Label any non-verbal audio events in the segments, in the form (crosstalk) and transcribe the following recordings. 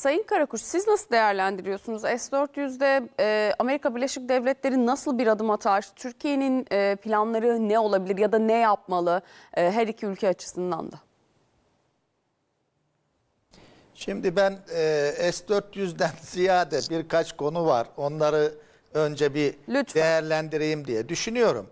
Sayın Karakuş siz nasıl değerlendiriyorsunuz? S-400'de e, Amerika Birleşik Devletleri nasıl bir adım atar? Türkiye'nin e, planları ne olabilir ya da ne yapmalı e, her iki ülke açısından da? Şimdi ben e, S-400'den (laughs) ziyade birkaç konu var. Onları önce bir Lütfen. değerlendireyim diye düşünüyorum.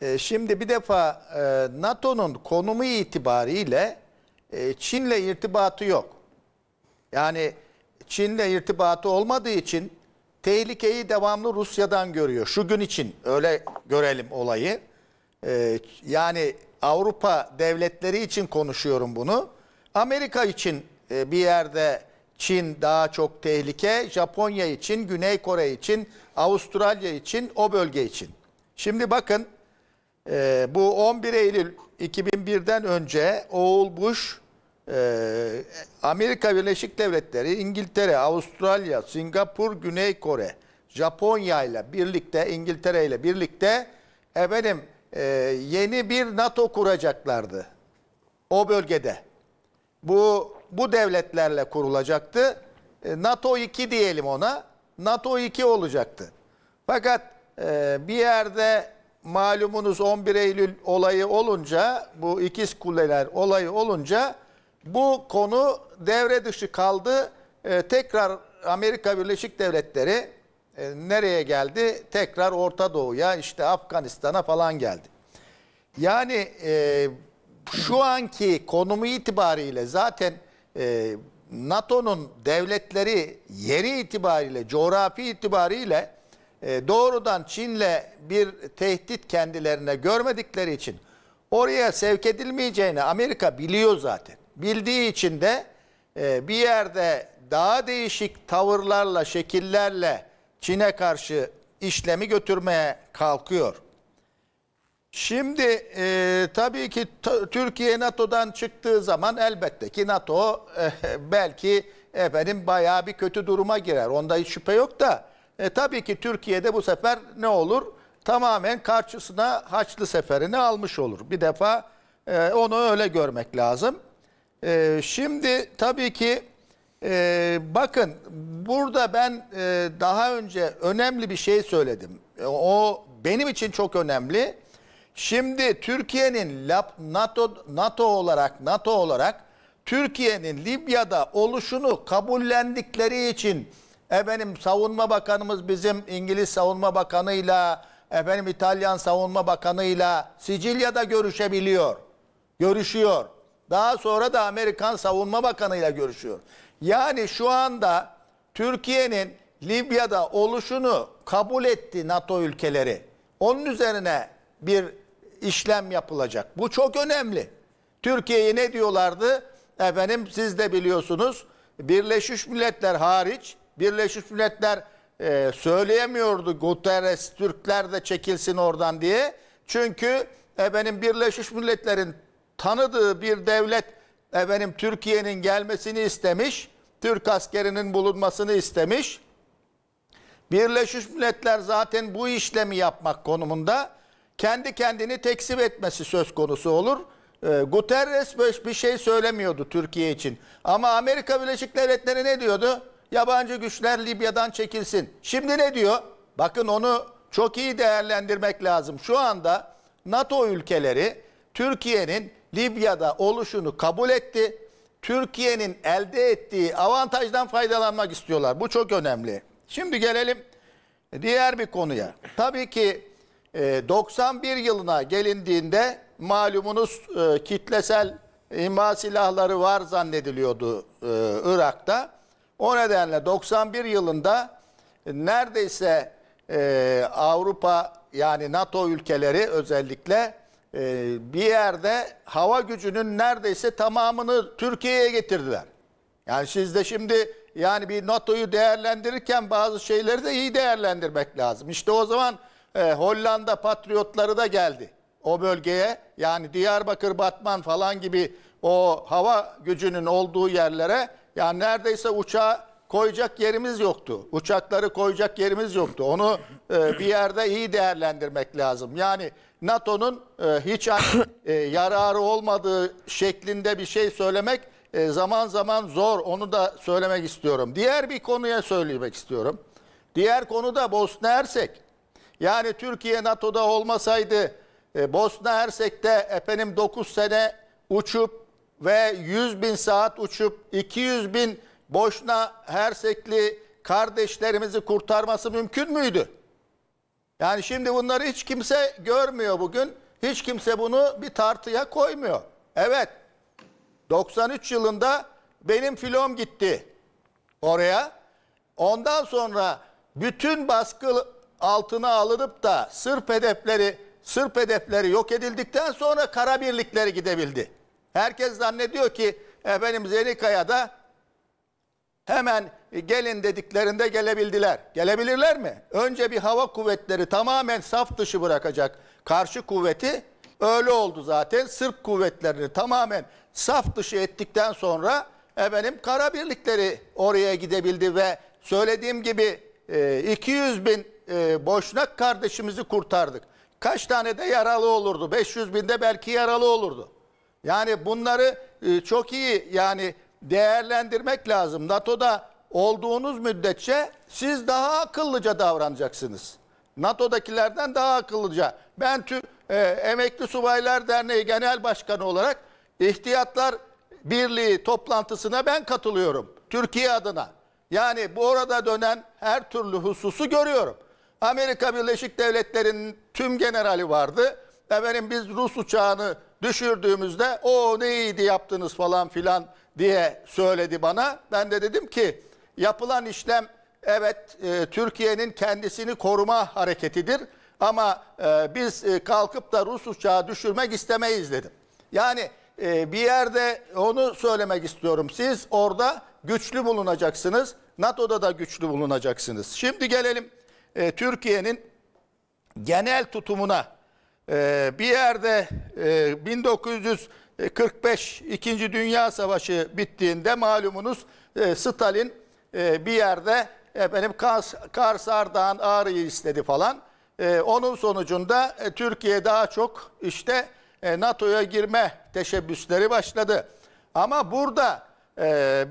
E, şimdi bir defa e, NATO'nun konumu itibariyle e, Çin'le irtibatı yok. Yani Çin'le irtibatı olmadığı için tehlikeyi devamlı Rusya'dan görüyor. Şu gün için öyle görelim olayı. Ee, yani Avrupa devletleri için konuşuyorum bunu. Amerika için e, bir yerde Çin daha çok tehlike, Japonya için, Güney Kore için, Avustralya için, o bölge için. Şimdi bakın e, bu 11 Eylül 2001'den önce Oğul Bush ee, Amerika Birleşik Devletleri, İngiltere, Avustralya, Singapur, Güney Kore, Japonya ile birlikte, İngiltere ile birlikte efendim e, yeni bir NATO kuracaklardı. O bölgede. Bu bu devletlerle kurulacaktı. E, NATO 2 diyelim ona. NATO 2 olacaktı. Fakat e, bir yerde malumunuz 11 Eylül olayı olunca bu ikiz kuleler olayı olunca bu konu devre dışı kaldı. E, tekrar Amerika Birleşik Devletleri e, nereye geldi? Tekrar Orta Doğu'ya işte Afganistan'a falan geldi. Yani e, şu anki konumu itibariyle zaten e, NATO'nun devletleri yeri itibariyle, coğrafi itibariyle e, doğrudan Çin'le bir tehdit kendilerine görmedikleri için oraya sevk edilmeyeceğini Amerika biliyor zaten bildiği için de e, bir yerde daha değişik tavırlarla, şekillerle Çin'e karşı işlemi götürmeye kalkıyor. Şimdi e, tabii ki Türkiye NATO'dan çıktığı zaman elbette ki NATO e, (laughs) belki efendim bayağı bir kötü duruma girer. Onda hiç şüphe yok da e, tabii ki Türkiye'de bu sefer ne olur? Tamamen karşısına Haçlı seferini almış olur. Bir defa e, onu öyle görmek lazım. E, şimdi tabii ki e, bakın burada ben e, daha önce önemli bir şey söyledim. E, o benim için çok önemli. Şimdi Türkiye'nin NATO NATO olarak NATO olarak Türkiye'nin Libya'da oluşunu kabullendikleri için efendim Savunma Bakanımız bizim İngiliz Savunma Bakanıyla efendim İtalyan Savunma Bakanıyla Sicilya'da görüşebiliyor. Görüşüyor. Daha sonra da Amerikan Savunma Bakanı ile görüşüyor. Yani şu anda Türkiye'nin Libya'da oluşunu kabul etti NATO ülkeleri. Onun üzerine bir işlem yapılacak. Bu çok önemli. Türkiye'ye ne diyorlardı? Efendim siz de biliyorsunuz Birleşmiş Milletler hariç Birleşmiş Milletler e, söyleyemiyordu Guterres Türkler de çekilsin oradan diye. Çünkü efendim Birleşmiş Milletler'in tanıdığı bir devlet efendim Türkiye'nin gelmesini istemiş. Türk askerinin bulunmasını istemiş. Birleşmiş Milletler zaten bu işlemi yapmak konumunda kendi kendini teksip etmesi söz konusu olur. Ee, Guterres böyle bir şey söylemiyordu Türkiye için. Ama Amerika Birleşik Devletleri ne diyordu? Yabancı güçler Libya'dan çekilsin. Şimdi ne diyor? Bakın onu çok iyi değerlendirmek lazım. Şu anda NATO ülkeleri Türkiye'nin Libya'da oluşunu kabul etti. Türkiye'nin elde ettiği avantajdan faydalanmak istiyorlar. Bu çok önemli. Şimdi gelelim e, diğer bir konuya. Tabii ki 91 e, yılına gelindiğinde malumunuz e, kitlesel imha silahları var zannediliyordu Irak'ta. O nedenle 91 yılında neredeyse Avrupa yani NATO ülkeleri özellikle e, bir yerde hava gücünün neredeyse tamamını Türkiye'ye getirdiler. Yani siz de şimdi yani bir NATO'yu değerlendirirken bazı şeyleri de iyi değerlendirmek lazım. İşte o zaman e, Hollanda patriotları da geldi o bölgeye. Yani Diyarbakır, Batman falan gibi o hava gücünün olduğu yerlere yani neredeyse uçağa koyacak yerimiz yoktu. Uçakları koyacak yerimiz yoktu. Onu e, bir yerde iyi değerlendirmek lazım. Yani NATO'nun e, hiç e, yararı olmadığı şeklinde bir şey söylemek e, zaman zaman zor. Onu da söylemek istiyorum. Diğer bir konuya söylemek istiyorum. Diğer konu da Bosna Hersek. Yani Türkiye NATO'da olmasaydı e, Bosna Hersek'te efendim 9 sene uçup ve 100 bin saat uçup 200 bin Boşna Hersekli kardeşlerimizi kurtarması mümkün müydü? Yani şimdi bunları hiç kimse görmüyor bugün. Hiç kimse bunu bir tartıya koymuyor. Evet. 93 yılında benim filom gitti oraya. Ondan sonra bütün baskı altına alınıp da Sırp hedefleri Sırp hedefleri yok edildikten sonra kara birlikleri gidebildi. Herkes zannediyor ki efendim Zenika'ya da hemen e, gelin dediklerinde gelebildiler. Gelebilirler mi? Önce bir hava kuvvetleri tamamen saf dışı bırakacak karşı kuvveti öyle oldu zaten. Sırp kuvvetlerini tamamen saf dışı ettikten sonra efendim kara birlikleri oraya gidebildi ve söylediğim gibi 200 e, bin e, boşnak kardeşimizi kurtardık. Kaç tane de yaralı olurdu? 500 binde belki yaralı olurdu. Yani bunları çok iyi yani değerlendirmek lazım. NATO'da olduğunuz müddetçe siz daha akıllıca davranacaksınız. NATO'dakilerden daha akıllıca. Ben tü, e, Emekli Subaylar Derneği Genel Başkanı olarak İhtiyatlar Birliği toplantısına ben katılıyorum. Türkiye adına. Yani bu orada dönen her türlü hususu görüyorum. Amerika Birleşik Devletleri'nin tüm generali vardı. Efendim biz Rus uçağını düşürdüğümüzde o ne iyiydi yaptınız falan filan diye söyledi bana. Ben de dedim ki yapılan işlem evet e, Türkiye'nin kendisini koruma hareketidir. Ama e, biz e, kalkıp da Rus uçağı düşürmek istemeyiz dedim. Yani e, bir yerde onu söylemek istiyorum. Siz orada güçlü bulunacaksınız. NATO'da da güçlü bulunacaksınız. Şimdi gelelim e, Türkiye'nin genel tutumuna. E, bir yerde e, 1900 45 e, 2. Dünya Savaşı bittiğinde malumunuz e, Stalin e, bir yerde benim Kars, Kars Ardahan Ağrı'yı istedi falan. Onun sonucunda Türkiye daha çok işte NATO'ya girme teşebbüsleri başladı. Ama burada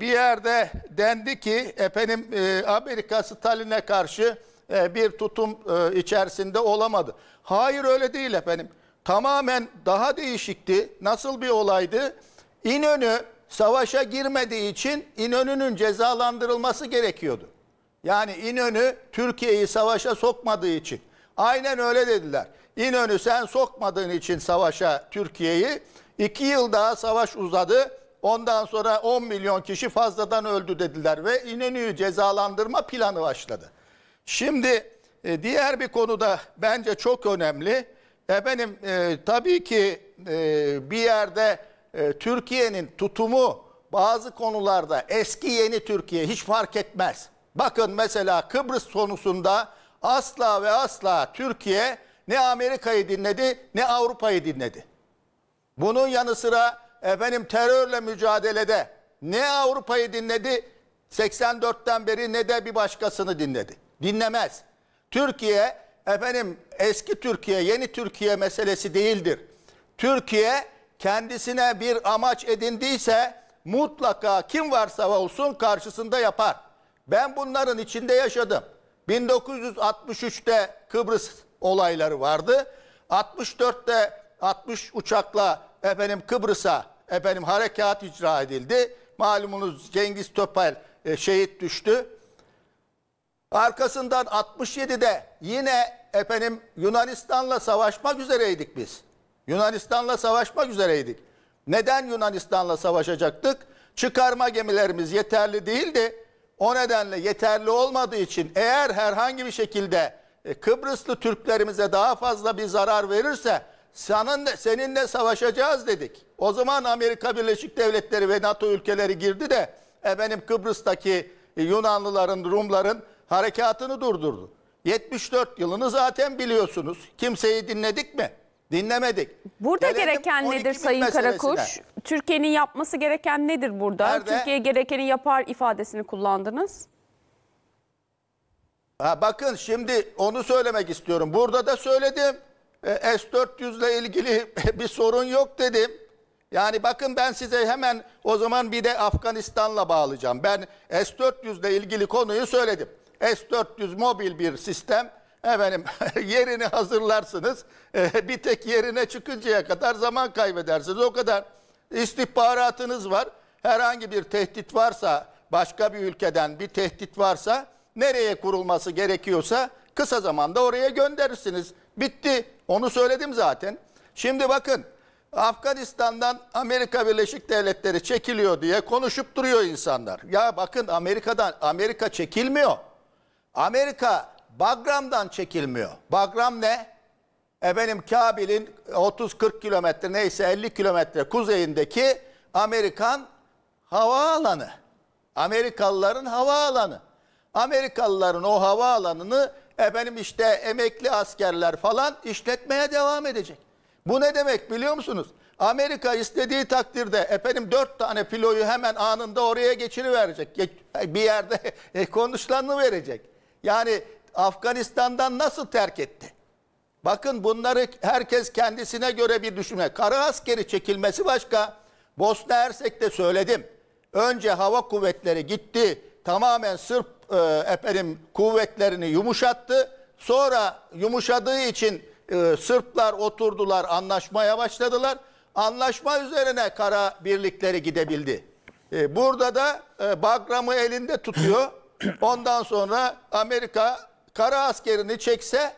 bir yerde dendi ki efendim Amerika Stalin'e karşı bir tutum içerisinde olamadı. Hayır öyle değil efendim tamamen daha değişikti. Nasıl bir olaydı? İnönü savaşa girmediği için İnönü'nün cezalandırılması gerekiyordu. Yani İnönü Türkiye'yi savaşa sokmadığı için. Aynen öyle dediler. İnönü sen sokmadığın için savaşa Türkiye'yi. iki yıl daha savaş uzadı. Ondan sonra 10 milyon kişi fazladan öldü dediler ve İnönü'yü cezalandırma planı başladı. Şimdi e, diğer bir konuda bence çok önemli. Efendim e, tabii ki e, bir yerde e, Türkiye'nin tutumu bazı konularda eski yeni Türkiye hiç fark etmez. Bakın mesela Kıbrıs konusunda asla ve asla Türkiye ne Amerika'yı dinledi ne Avrupa'yı dinledi. Bunun yanı sıra efendim terörle mücadelede ne Avrupa'yı dinledi 84'ten beri ne de bir başkasını dinledi. Dinlemez. Türkiye efendim eski Türkiye, yeni Türkiye meselesi değildir. Türkiye kendisine bir amaç edindiyse mutlaka kim varsa olsun karşısında yapar. Ben bunların içinde yaşadım. 1963'te Kıbrıs olayları vardı. 64'te 60 uçakla efendim Kıbrıs'a efendim harekat icra edildi. Malumunuz Cengiz Topal e, şehit düştü. Arkasından 67'de yine efendim Yunanistan'la savaşmak üzereydik biz. Yunanistan'la savaşmak üzereydik. Neden Yunanistan'la savaşacaktık? Çıkarma gemilerimiz yeterli değildi. O nedenle yeterli olmadığı için eğer herhangi bir şekilde e, Kıbrıslı Türklerimize daha fazla bir zarar verirse seninle, seninle savaşacağız dedik. O zaman Amerika Birleşik Devletleri ve NATO ülkeleri girdi de efendim Kıbrıs'taki e, Yunanlıların, Rumların harekatını durdurdu. 74 yılını zaten biliyorsunuz. Kimseyi dinledik mi? Dinlemedik. Burada Gelelim gereken nedir Sayın Karakuş? Türkiye'nin yapması gereken nedir burada? Nerede? Türkiye gerekeni yapar ifadesini kullandınız. Ha, bakın şimdi onu söylemek istiyorum. Burada da söyledim. E, S-400 ile ilgili (laughs) bir sorun yok dedim. Yani bakın ben size hemen o zaman bir de Afganistan'la bağlayacağım. Ben S-400 ile ilgili konuyu söyledim. S-400 mobil bir sistem. Efendim (laughs) yerini hazırlarsınız. E, (laughs) bir tek yerine çıkıncaya kadar zaman kaybedersiniz. O kadar istihbaratınız var. Herhangi bir tehdit varsa başka bir ülkeden bir tehdit varsa nereye kurulması gerekiyorsa kısa zamanda oraya gönderirsiniz. Bitti. Onu söyledim zaten. Şimdi bakın Afganistan'dan Amerika Birleşik Devletleri çekiliyor diye konuşup duruyor insanlar. Ya bakın Amerika'dan Amerika çekilmiyor. Amerika Bagram'dan çekilmiyor. Bagram ne? E benim Kabil'in 30-40 kilometre neyse 50 kilometre kuzeyindeki Amerikan havaalanı. Amerikalıların havaalanı. Amerikalıların o havaalanını e, benim işte emekli askerler falan işletmeye devam edecek. Bu ne demek biliyor musunuz? Amerika istediği takdirde efendim dört tane filoyu hemen anında oraya geçiriverecek. Bir yerde (laughs) konuşlanını verecek. Yani Afganistan'dan nasıl terk etti? Bakın bunları herkes kendisine göre bir düşünme. Kara askeri çekilmesi başka. Bosna Hersek'te söyledim. Önce hava kuvvetleri gitti. Tamamen Sırp e, efendim, kuvvetlerini yumuşattı. Sonra yumuşadığı için e, Sırplar oturdular, anlaşmaya başladılar. Anlaşma üzerine kara birlikleri gidebildi. E, burada da e, Bagram'ı elinde tutuyor. (laughs) Ondan sonra Amerika kara askerini çekse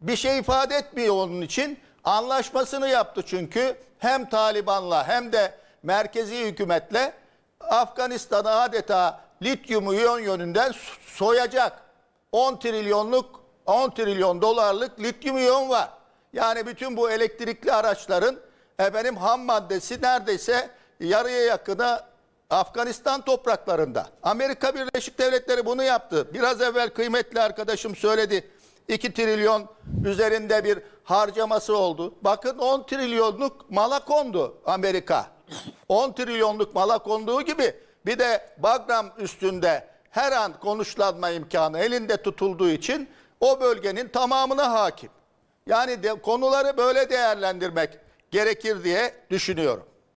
bir şey ifade etmiyor onun için. Anlaşmasını yaptı çünkü hem Taliban'la hem de merkezi hükümetle Afganistan'ı adeta lityum iyon yönünden soyacak. 10 trilyonluk 10 trilyon dolarlık lityum iyon var. Yani bütün bu elektrikli araçların efendim ham maddesi neredeyse yarıya yakına Afganistan topraklarında. Amerika Birleşik Devletleri bunu yaptı. Biraz evvel kıymetli arkadaşım söyledi. 2 trilyon üzerinde bir harcaması oldu. Bakın 10 trilyonluk mala kondu Amerika. 10 trilyonluk mala konduğu gibi bir de Bagram üstünde her an konuşlanma imkanı elinde tutulduğu için o bölgenin tamamına hakim. Yani de, konuları böyle değerlendirmek gerekir diye düşünüyorum.